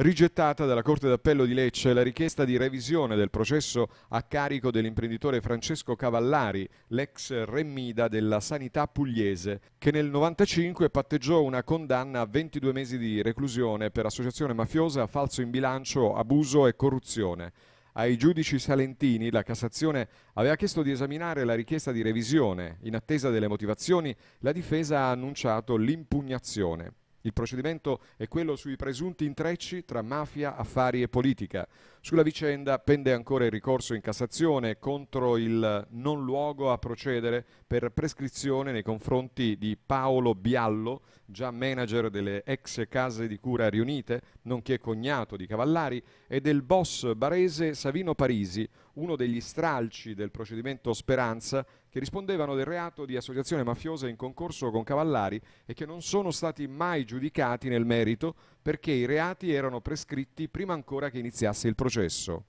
rigettata dalla Corte d'Appello di Lecce la richiesta di revisione del processo a carico dell'imprenditore Francesco Cavallari, l'ex remida della sanità pugliese, che nel 1995 patteggiò una condanna a 22 mesi di reclusione per associazione mafiosa, falso in bilancio, abuso e corruzione. Ai giudici salentini la Cassazione aveva chiesto di esaminare la richiesta di revisione. In attesa delle motivazioni, la difesa ha annunciato l'impugnazione. Il procedimento è quello sui presunti intrecci tra mafia, affari e politica. Sulla vicenda pende ancora il ricorso in Cassazione contro il non luogo a procedere per prescrizione nei confronti di Paolo Biallo, già manager delle ex case di cura riunite, nonché cognato di Cavallari, e del boss barese Savino Parisi, uno degli stralci del procedimento Speranza che rispondevano del reato di associazione mafiosa in concorso con Cavallari e che non sono stati mai giudicati nel merito perché i reati erano prescritti prima ancora che iniziasse il processo.